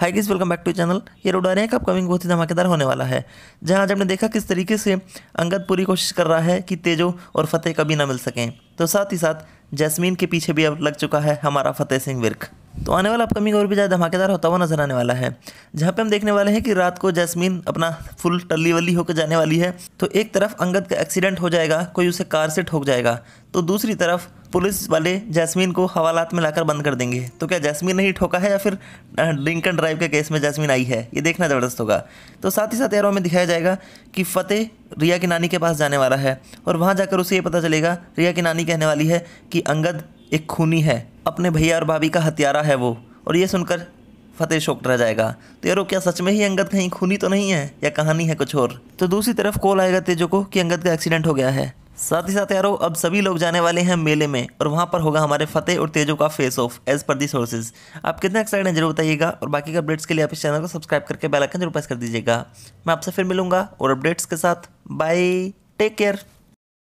hi guys welcome back to channel ये रोड रैंक अपकमिंग बहुत ही धमाकेदार होने वाला है जहां आज हमने देखा किस तरीके से अंगद पूरी कोशिश कर रहा है कि तेजो और फतेह कभी ना मिल सकें तो साथ ही साथ जैस्मीन के पीछे भी अब लग चुका है हमारा फतेह सिंह विर्क तो आने वाला अपकमिंग और भी ज़्यादा धमाकेदार होता हुआ नजर आने वाला है जहाँ पे हम देखने वाले हैं कि रात को जैस्मीन अपना फुल टल्ली वल्ली होकर जाने वाली है तो एक तरफ अंगद का एक्सीडेंट हो जाएगा कोई उसे कार से ठोक जाएगा तो दूसरी तरफ पुलिस वाले जैस्मीन को हवालात में लाकर बंद कर देंगे तो क्या जैस्मीन नहीं ठोका है या फिर ड्रिंक एंड ड्राइव के केस में जैस्मीन आई है ये देखना ज़बरदस्त होगा तो साथ ही साथ एरो में दिखाया जाएगा कि फ़तेह रिया की नानी के पास जाने वाला है और वहाँ जाकर उसे ये पता चलेगा रिया की नानी कहने वाली है कि अंगद एक खूनी है अपने भैया और भाभी का हत्यारा है वो और ये सुनकर फतेह शोक रह जाएगा तो यारो क्या सच में ही अंगद कहीं खूनी तो नहीं है या कहानी है कुछ और तो दूसरी तरफ कॉल आएगा तेजो को कि अंगद का एक्सीडेंट हो गया है साथ ही साथ यारो अब सभी लोग जाने वाले हैं मेले में और वहाँ पर होगा हमारे फतेह और तेजो का face of as per the sources आप कितना एक्साइटेड हैं जरूर बताइएगा और बाकी के अपडेट्स के लिए आप इस चैनल को सब्सक्राइब करके बेल आइकन जरूर प्रेस कर दीजिएगा मैं आपसे फिर मिलूंगा और अपडेट्स के साथ बाय टेक केयर